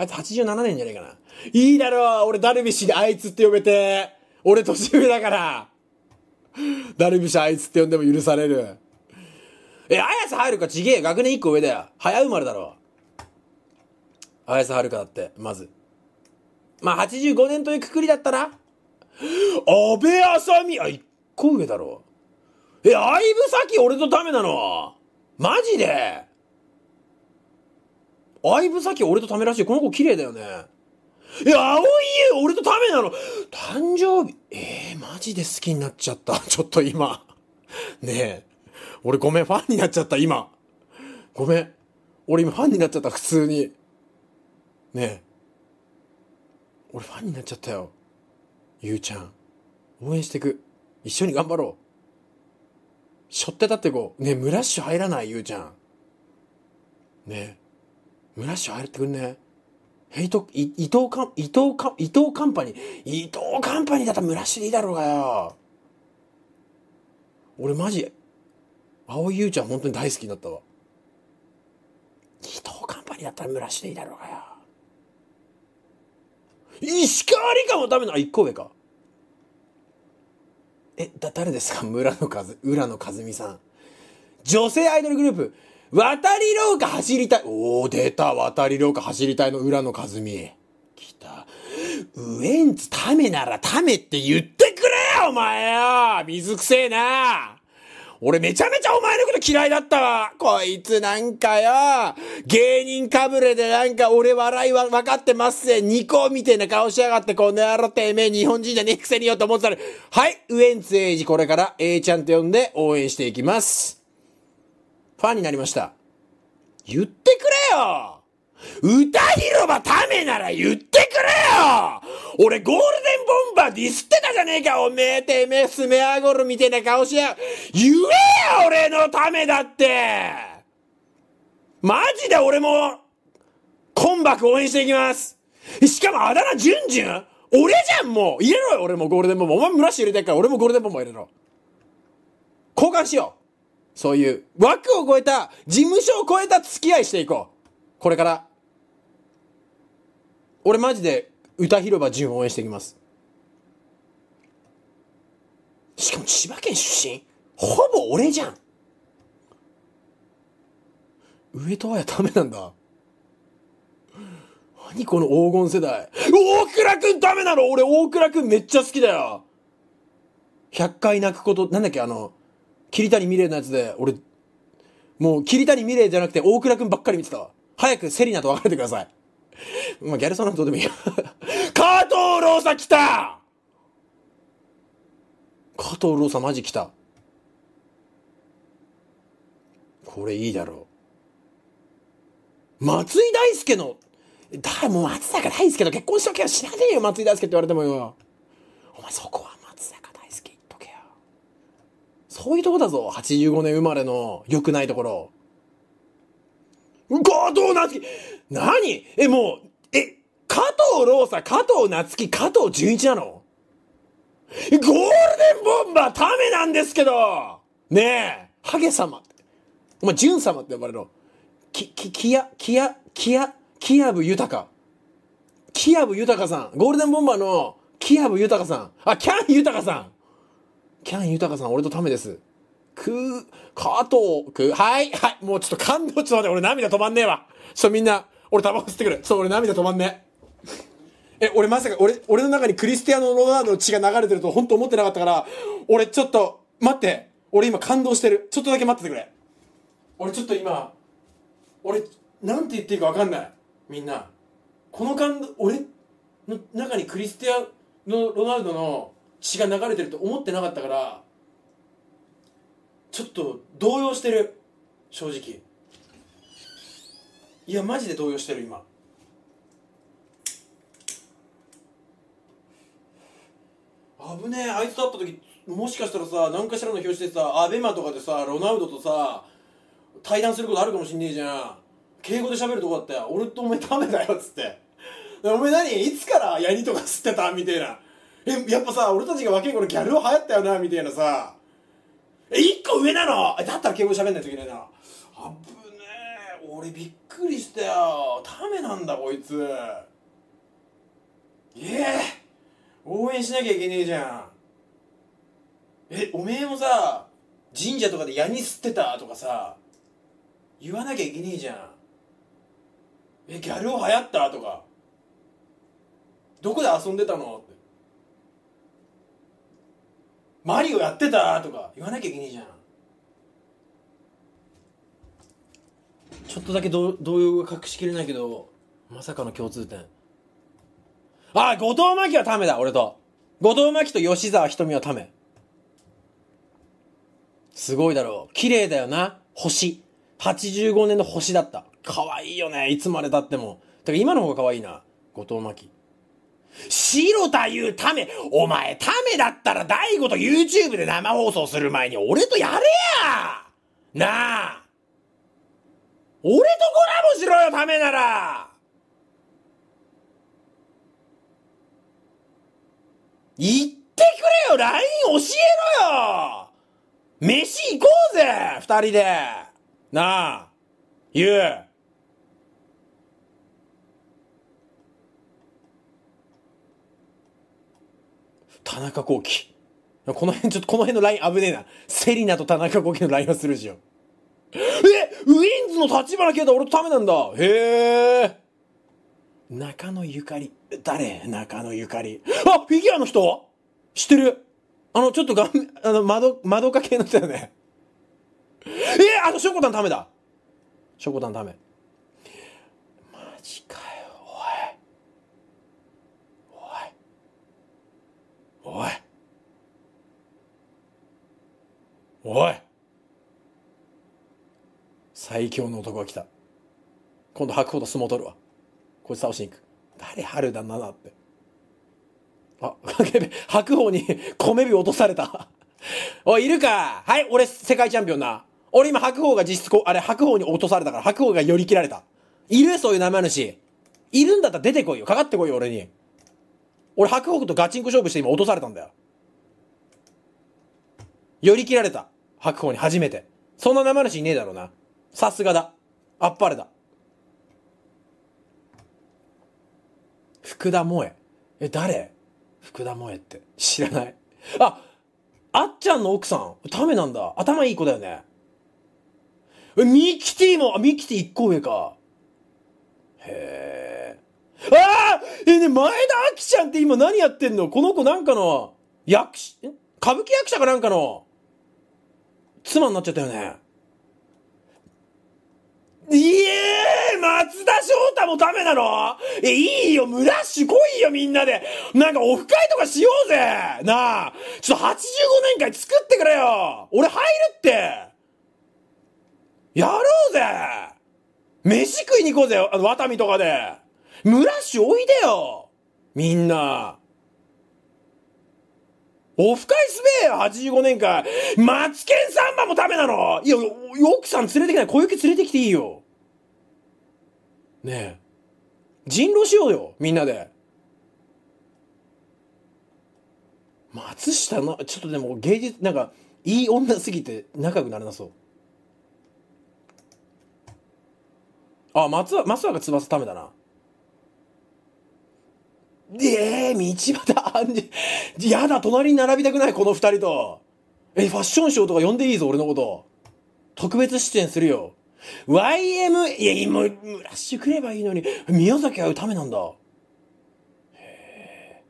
あいつ87年じゃねえかな。いいだろ俺ダルビッシュであいつって呼べて。俺年上だから。ダルビッシュあいつって呼んでも許される。え、綾瀬はるかちげえ学年1個上だよ。早生まれだろ。綾瀬はるかだって、まず。まあ、85年というくくりだったら安倍さみあ、1個上だろ。え、相武咲俺とダメなのマジで相武咲俺とためらしい。この子綺麗だよね。え、青い家俺とためなの誕生日、えー、マジで好きになっちゃった。ちょっと今。ねえ。俺ごめん、ファンになっちゃった、今。ごめん。俺今ファンになっちゃった、普通に。ねえ。俺ファンになっちゃったよ。ゆうちゃん。応援してく。一緒に頑張ろう。しょって立ってこう。ねえ、ムラッシュ入らない、ゆうちゃん。ねえ。村師入ってくんねヘイト、伊藤か、伊藤か、伊藤カンパニー。伊藤カンパニーだったら村師でいいだろうがよ。俺マジ、青井優ちゃん本当に大好きになったわ。伊藤カンパニーだったら村師でいいだろうがよ。石川理香もダメな、一個上か。え、だ、誰ですか村の和、浦野和美さん。女性アイドルグループ、渡り廊下走りたい。おー、出た。渡り廊下走りたいの裏の和美。来た。ウエンツ、ためならためって言ってくれよ、お前よ水くせえな俺めちゃめちゃお前のこと嫌いだったわこいつなんかよ芸人かぶれでなんか俺笑いは分かってますぜニコみてえな顔しやがってこの野郎てめえ日本人じゃねえくせによと思ってたら、はいウエンツエイジこれから A ちゃんと呼んで応援していきますファンになりました。言ってくれよ歌広場ためなら言ってくれよ俺ゴールデンボンバーディスってたじゃねえかおめえてめえスメアゴルみてえな顔しや言えよ俺のためだってマジで俺もコンバク応援していきますしかもあだ名じゅんじゅん俺じゃんもう入れろよ俺もゴールデンボンバーお前村氏入れてるから俺もゴールデンボンバー入れろ交換しようそういう枠を超えた、事務所を超えた付き合いしていこう。これから。俺マジで歌広場順応援していきます。しかも千葉県出身ほぼ俺じゃん上戸彩ダメなんだ。何この黄金世代。大倉くんダメなの俺大倉くんめっちゃ好きだよ !100 回泣くこと、なんだっけあの、桐谷美玲のやつで、俺、もう桐谷美玲じゃなくて大倉くんばっかり見てたわ。早くセリナと別れてください。まあ、ギャルソなんどうでもいいよ。加藤ローサ来た加藤ローサマジ来た。これいいだろう。松井大輔の、だ、もう松坂大輔と結婚しとけよ。知らねえよ、松井大輔って言われてもよ。お前そこはそういうとこだぞ。85年生まれの良くないところ。加藤夏樹何え、もう、え、加藤ローサ、加藤夏樹、加藤純一なのゴールデンボンバーためなんですけどねえ、ハゲ様。お前、純様って呼ばれろ。き、き、きや、きや、きや、きやぶ豊。きやぶ豊さん。ゴールデンボンバーのきやぶ豊さん。あ、キャン豊さん。キャンカさん、俺とタメです。くー、加藤く、はいはい、もうちょっと感動、ちょっと待って、俺涙止まんねえわ。ちょっとみんな、俺タバコ吸ってくる。そう、俺涙止まんねえ。え、俺まさか、俺、俺の中にクリスティアノ・ロナウドの血が流れてると本当思ってなかったから、俺ちょっと、待って、俺今感動してる。ちょっとだけ待っててくれ。俺ちょっと今、俺、なんて言っていいかわかんない。みんな。この感動、俺の中にクリスティアノ・ロナウドの血が流れてると思ってなかったからちょっと動揺してる正直いやマジで動揺してる今危ねえあいつと会った時もしかしたらさ何かしらの表紙でさアベマとかでさロナウドとさ対談することあるかもしんねえじゃん敬語で喋るとこだったよ俺とお前ダメだよっつってお前何いつからヤニとか吸ってたみたいなえやっぱさ俺たちが若い頃ギャルは流行ったよなみたいなさえ一個上なのだったら敬語喋んないといけないなあぶねえ俺びっくりしたよダメなんだこいつええ応援しなきゃいけねえじゃんえおめえもさ神社とかで矢に吸ってたとかさ言わなきゃいけねえじゃんえギャルを流行ったとかどこで遊んでたのマリオやってたとか言わなきゃいけねえじゃんちょっとだけ動揺が隠しきれないけどまさかの共通点あ後藤真希はためだ俺と後藤真希と吉沢瞳はためすごいだろう綺麗だよな星85年の星だった可愛いよねいつまでたってもだから今の方が可愛いな後藤真希白田言うため、お前ためだったら大悟と YouTube で生放送する前に俺とやれやなあ俺とコラボしろよためなら言ってくれよ !LINE 教えろよ飯行こうぜ二人でなあ言う田中幸喜。この辺、ちょっとこの辺のライン危ねえな。セリナと田中幸喜のラインはするじゃん。えウィンズの立花啓太俺のためなんだへえ中野ゆかり。誰中野ゆかり。あフィギュアの人知ってるあの、ちょっとがん、あの、窓、窓か系の人だよね。えあと、しょこたんダめだ。しょこたんダめ。おい最強の男が来た。今度白鵬と相撲取るわ。こいつ倒しに行く。誰春だななって。あ、白鵬に 米火落とされた。おい、いるかはい、俺世界チャンピオンな。俺今白鵬が実質こ、あれ白鵬に落とされたから白鵬が寄り切られた。いるそういう名前主。いるんだったら出てこいよ。かかってこいよ、俺に。俺白鵬とガチンコ勝負して今落とされたんだよ。寄り切られた。白鵬に初めて。そんな生主いねえだろうな。さすがだ。あっぱれだ。福田萌え。え、誰福田萌えって。知らない。あ、あっちゃんの奥さん。ためなんだ。頭いい子だよね。え、ミキティも、あ、ミキティ一個上か。へえ。ああえ、ね、前田明ちゃんって今何やってんのこの子なんかの、役、歌舞伎役者かなんかの、妻になっちゃったよね。いえ松田翔太もダメなのえ、いいよ、ムラッシュ来いよ、みんなで。なんかオフ会とかしようぜ。なあ、ちょっと85年会作ってくれよ。俺入るって。やろうぜ。飯食いに行こうぜ、あの、ワタミとかで。ムラッシュおいでよ。みんな。オフ会すべえよ、85年間。マツケンサンバもダメなのいや、奥さん連れてきない。小雪連れてきていいよ。ねえ。人狼しようよ、みんなで。松下の、ちょっとでも芸術、なんか、いい女すぎて仲良くなれなそう。あ、松、松坂翼ダメだな。えー、道端あんじ、やだ、隣に並びたくない、この二人と。え、ファッションショーとか呼んでいいぞ、俺のこと。特別出演するよ。YM、いや、今、ラッシュ来ればいいのに、宮崎会うためなんだ。え。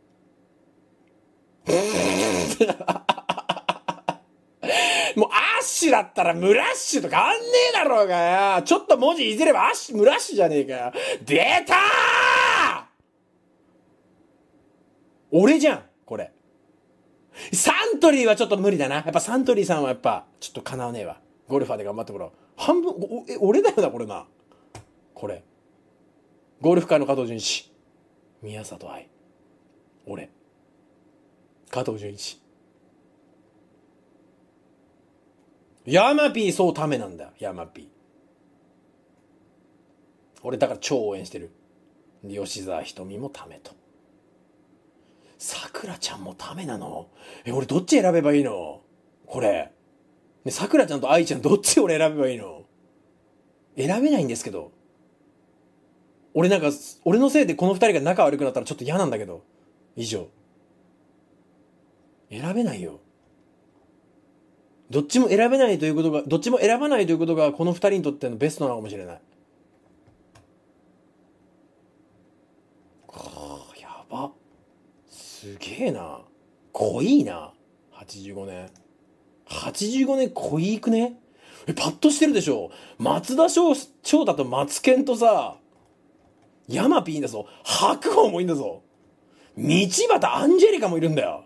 もう、アッシュだったらムラッシュとかあんねえだろうがよ。ちょっと文字いじればアッシュ、ムラッシュじゃねえかよ。出たー俺じゃんこれ。サントリーはちょっと無理だな。やっぱサントリーさんはやっぱ、ちょっと叶わねえわ。ゴルファーで頑張ってもらおう。半分、おえ、俺だよな、これな。これ。ゴルフ界の加藤純一。宮里愛。俺。加藤純一。ヤマピーそうためなんだ。ヤマピー。俺だから超応援してる。吉沢瞳もためと。さくらちゃんもダメなのえ、俺どっち選べばいいのこれ。ね、さくらちゃんと愛ちゃんどっち俺選べばいいの選べないんですけど。俺なんか、俺のせいでこの二人が仲悪くなったらちょっと嫌なんだけど。以上。選べないよ。どっちも選べないということが、どっちも選ばないということが、この二人にとってのベストなのかもしれない。すげえな濃いな85年85年濃いくねえパッとしてるでしょ松田翔翔太と松健とさ山ピーいいんだぞ白鵬もいいんだぞ道端アンジェリカもいるんだよ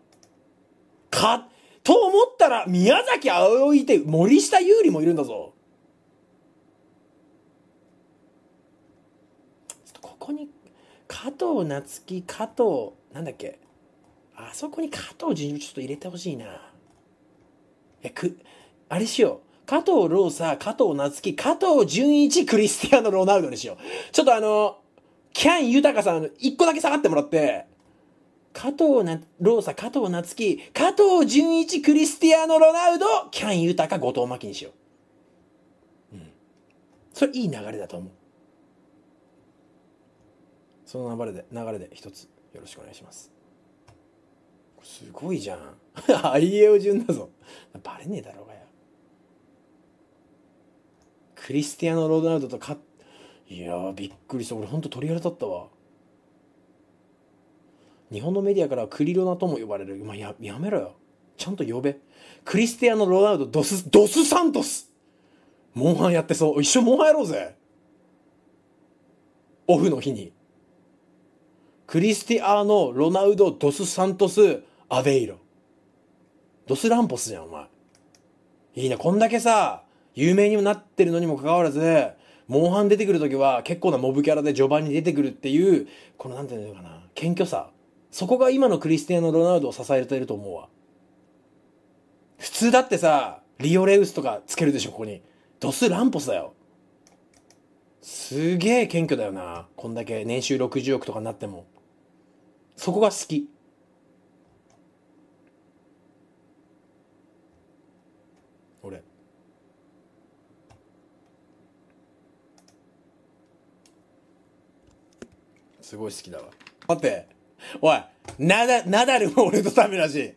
かと思ったら宮崎あおいて森下優里もいるんだぞここに加藤夏樹加藤なんだっけあそこに加藤純一ちょっと入れてほしいな。え、く、あれしよう。加藤ローサ、加藤夏樹、加藤純一、クリスティアーノ・ロナウドにしよう。ちょっとあの、キャン・豊さん、一個だけ下がってもらって、加藤な、ローサ、加藤夏樹、加藤純一、クリスティアーノ・ロナウド、キャン・豊、後藤真希にしよう。うん。それいい流れだと思う。その流れで、流れで一つよろしくお願いします。すごいじゃん あいえお順だぞバレねえだろうがよクリスティアーノ・ロナウドとかいやびっくりした俺ほんとり柄立ったわ日本のメディアからクリロナとも呼ばれる、まあ、ややめろよちゃんと呼べクリスティアーノ・ロナウドドスドスサントスモンハンやってそう一緒モンハンやろうぜオフの日にクリスティアーノ・ロナウド・ドス・サントスアベイロ。ドスランポスじゃん、お前。いいな、こんだけさ、有名にもなってるのにもかかわらず、モンハン出てくるときは結構なモブキャラで序盤に出てくるっていう、このなんていうのかな、謙虚さ。そこが今のクリスティアーノ・ロナウドを支えてると思うわ。普通だってさ、リオレウスとかつけるでしょ、ここに。ドスランポスだよ。すげえ謙虚だよな。こんだけ年収60億とかになっても。そこが好き。すごい好きだわ。待って。おい、ナダ、ナダルも俺と食べらしい。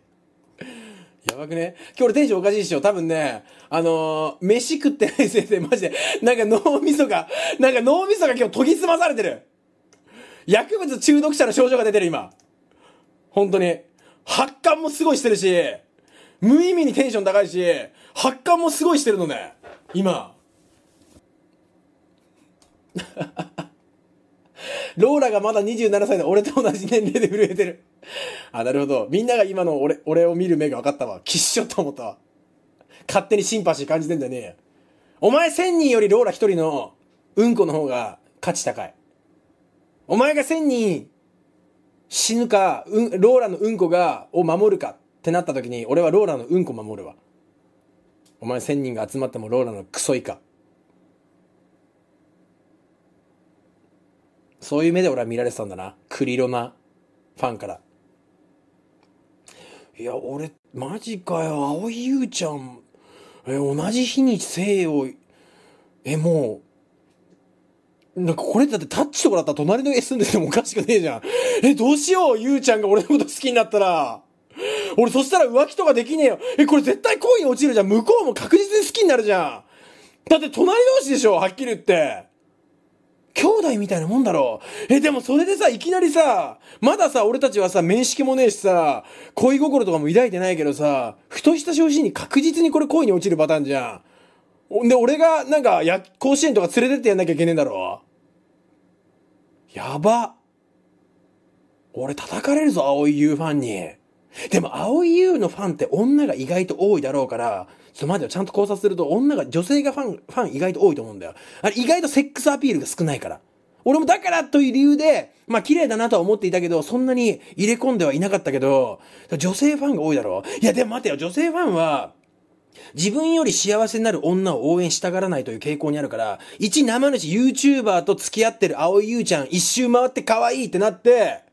やばくね今日俺テンションおかしいっしょ。多分ね、あのー、飯食ってない先生、マジで、なんか脳みそが、なんか脳みそが今日研ぎ澄まされてる。薬物中毒者の症状が出てる、今。本当に。発汗もすごいしてるし、無意味にテンション高いし、発汗もすごいしてるのね。今。ローラがまだ27歳の俺と同じ年齢で震えてる。あ、なるほど。みんなが今の俺、俺を見る目が分かったわ。きっしょと思ったわ。勝手にシンパシー感じてんじゃねえお前1000人よりローラ1人のうんこの方が価値高い。お前が1000人死ぬか、うん、ローラのうんこが、を守るかってなった時に、俺はローラのうんこ守るわ。お前1000人が集まってもローラのクソイカ。そういう目で俺は見られてたんだな。クリロナファンから。いや、俺、マジかよ。青井優ちゃん、え、同じ日に生を、え、もう、なんかこれだってタッチとかだったら隣の家住んでてもおかしくねえじゃん。え、どうしよう、ゆうちゃんが俺のこと好きになったら。俺そしたら浮気とかできねえよ。え、これ絶対恋に落ちるじゃん。向こうも確実に好きになるじゃん。だって隣同士でしょ、はっきり言って。兄弟みたいなもんだろう。え、でもそれでさ、いきなりさ、まださ、俺たちはさ、面識もねえしさ、恋心とかも抱いてないけどさ、ふとした昇進に確実にこれ恋に落ちるパターンじゃん。で、俺が、なんか、や、甲子園とか連れてってやんなきゃいけねえんだろやば。俺叩かれるぞ、青い U ファンに。でも、青い優のファンって女が意外と多いだろうから、ちょっと待てよ、ちゃんと考察すると、女が、女性がファン、ファン意外と多いと思うんだよ。あれ、意外とセックスアピールが少ないから。俺もだからという理由で、まあ綺麗だなとは思っていたけど、そんなに入れ込んではいなかったけど、女性ファンが多いだろいや、でも待てよ、女性ファンは、自分より幸せになる女を応援したがらないという傾向にあるから、一生主 YouTuber と付き合ってる青ゆ優ちゃん一周回って可愛いってなって、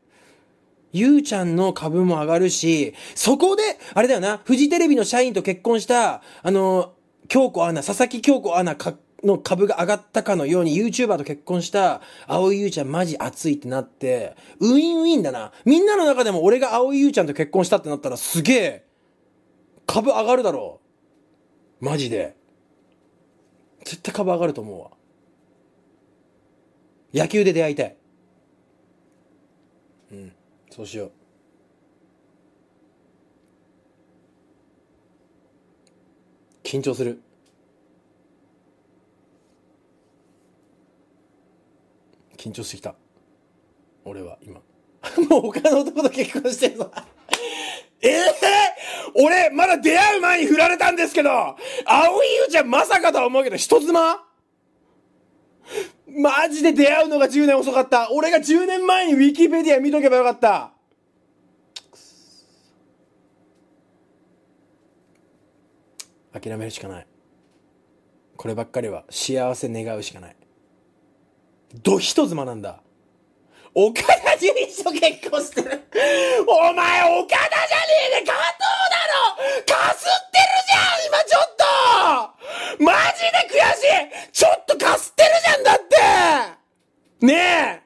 ゆうちゃんの株も上がるし、そこで、あれだよな、フジテレビの社員と結婚した、あの、京子アナ、佐々木京子アナか、の株が上がったかのように YouTuber と結婚した青井優ちゃんマジ熱いってなって、ウィンウィンだな。みんなの中でも俺が青ゆうちゃんと結婚したってなったらすげえ、株上がるだろう。マジで。絶対株上がると思うわ。野球で出会いたい。そうしよう緊張する緊張してきた俺は今 もう他の男と結婚してるぞえ えー、俺まだ出会う前に振られたんですけど青井優ちゃんまさかとは思うけど人妻マジで出会うのが10年遅かった。俺が10年前にウィキペディア見とけばよかった。諦めるしかない。こればっかりは幸せ願うしかない。ど一妻なんだ。岡田准一と結婚してる。お前岡田じゃねえで加藤だろかすってるじゃん今ちょっとマジで悔しいちょっとかすってるじゃんだってねえ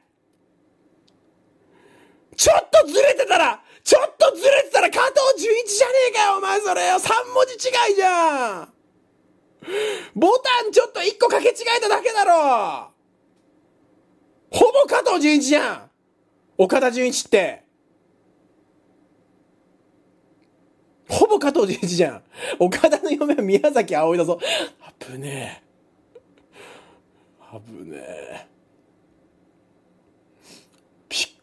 ちょっとずれてたら、ちょっとずれてたら加藤純一じゃねえかよ、お前それよ。3文字違いじゃん。ボタンちょっと1個掛け違えただけだろ。ほぼ加藤純一じゃん。岡田純一って。ほぼ加藤純一じゃん。岡田の嫁は宮崎葵だぞ。あぶねえ。あぶねえ。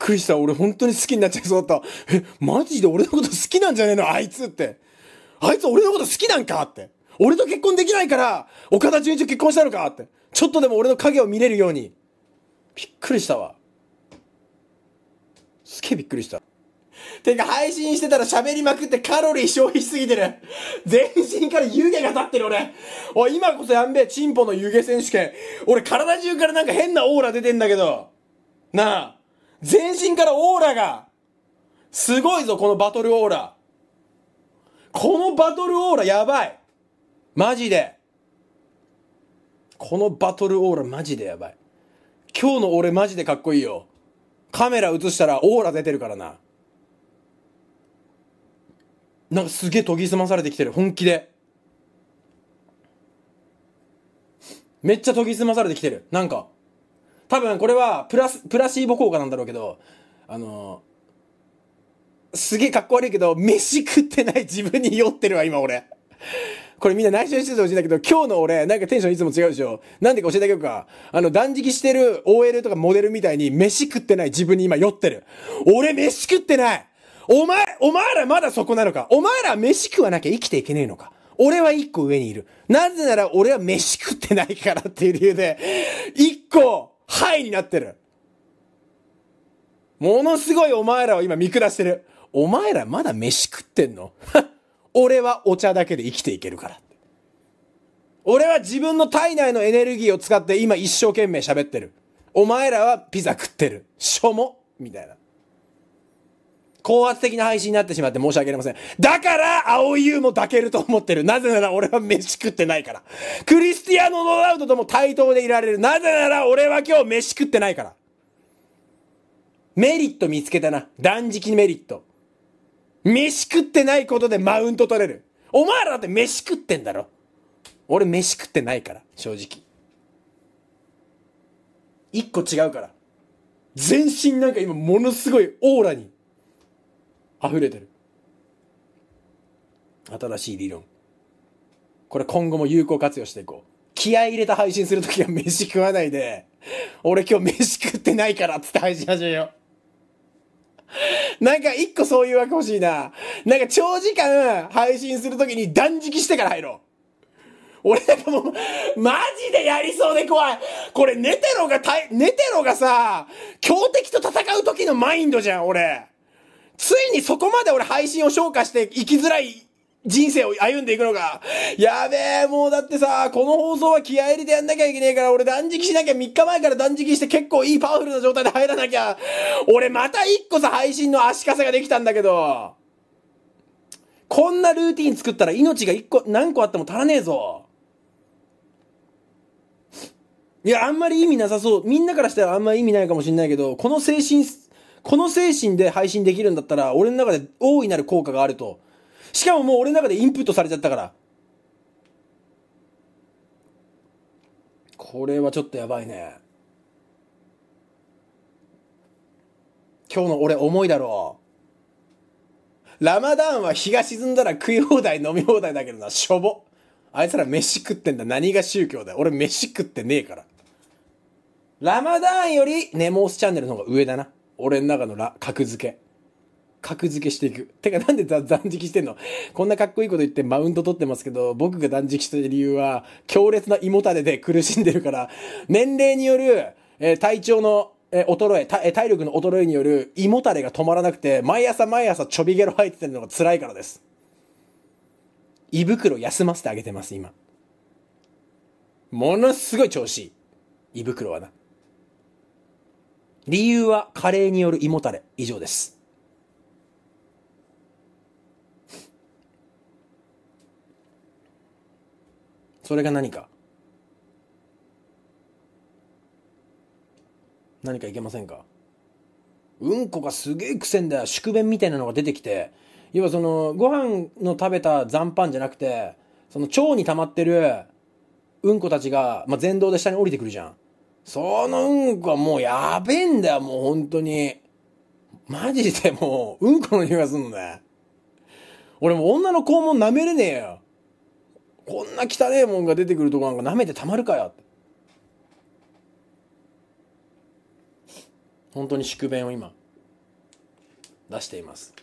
くりした。俺本当に好きになっちゃいそうだった。え、マジで俺のこと好きなんじゃねえのあいつって。あいつ俺のこと好きなんかって。俺と結婚できないから、岡田純一と結婚したのかって。ちょっとでも俺の影を見れるように。びっくりしたわ。すげえびっくりした。てか配信してたら喋りまくってカロリー消費しすぎてる。全身から湯気が立ってる俺。おい、今こそやんべえ、チンポの湯気選手権。俺体中からなんか変なオーラ出てんだけど。なあ。全身からオーラがすごいぞ、このバトルオーラ。このバトルオーラやばいマジで。このバトルオーラマジでやばい。今日の俺マジでかっこいいよ。カメラ映したらオーラ出てるからな。なんかすげえ研ぎ澄まされてきてる、本気で。めっちゃ研ぎ澄まされてきてる。なんか。多分これはプラス、プラシーボ効果なんだろうけど、あの、すげえかっこ悪いけど、飯食ってない自分に酔ってるわ、今俺。これみんな内緒にしててほしいんだけど、今日の俺、なんかテンションいつも違うでしょなんでか教えてあげようか。あの、断食してる OL とかモデルみたいに、飯食ってない自分に今酔ってる。俺飯食ってないお前、お前らまだそこなのかお前ら飯食わなきゃ生きていけねえのか俺は一個上にいる。なぜなら俺は飯食ってないからっていう理由で、一個、はいになってる。ものすごいお前らを今見下してる。お前らまだ飯食ってんの 俺はお茶だけで生きていけるから。俺は自分の体内のエネルギーを使って今一生懸命喋ってる。お前らはピザ食ってる。しょもみたいな。高圧的な配信になってしまって申し訳ありません。だから、青い優も抱けると思ってる。なぜなら俺は飯食ってないから。クリスティアーノ・ロナウドとも対等でいられる。なぜなら俺は今日飯食ってないから。メリット見つけたな。断食メリット。飯食ってないことでマウント取れる。お前らだって飯食ってんだろ。俺飯食ってないから、正直。一個違うから。全身なんか今ものすごいオーラに溢れてる。新しい理論。これ今後も有効活用していこう。気合入れた配信するときは飯食わないで、俺今日飯食ってないからっつって配信始めよう。なんか一個そういう枠欲しいな。なんか長時間配信するときに断食してから入ろう。俺なんかもう、マジでやりそうで怖い。これ、寝てろが寝てろがさ、強敵と戦う時のマインドじゃん、俺。ついにそこまで俺配信を消化して生きづらい人生を歩んでいくのか。やべえ、もうだってさ、この放送は気合入れてやんなきゃいけねえから、俺断食しなきゃ、3日前から断食して結構いいパワフルな状態で入らなきゃ、俺また1個さ、配信の足かせができたんだけど、こんなルーティン作ったら命が1個、何個あっても足らねえぞ。いや、あんまり意味なさそう。みんなからしたらあんまり意味ないかもしんないけど、この精神この精神で配信できるんだったら、俺の中で大いなる効果があると。しかももう俺の中でインプットされちゃったから。これはちょっとやばいね。今日の俺重いだろう。ラマダーンは日が沈んだら食い放題飲み放題だけどな、しょぼ。あいつら飯食ってんだ。何が宗教だよ。俺飯食ってねえから。ラマダーンよりネモースチャンネルの方が上だな。俺の中のら格付け。格付けしていく。てかなんで断食してんのこんなかっこいいこと言ってマウント取ってますけど、僕が断食してる理由は、強烈な胃もたれで苦しんでるから、年齢による、えー、体調の、えー、衰え、体力の衰えによる胃もたれが止まらなくて、毎朝毎朝ちょびゲロ入ってるのが辛いからです。胃袋休ませてあげてます、今。ものすごい調子いい。胃袋はな。理由は加齢による胃もたれ。以上です。それが何か何かいけませんかうんこがすげえ癖んだよ。宿便みたいなのが出てきて、要はその、ご飯の食べた残飯じゃなくて、その腸に溜まってるうんこたちが、まあ、全道で下に降りてくるじゃん。そのうんこはもうやべえんだよ、もう本当に。マジでもう、うんこの匂いがすんのね。俺も女の肛門舐めれねえよ。こんな汚えもんが出てくるとこなんか舐めてたまるかよ本当に宿便を今、出しています。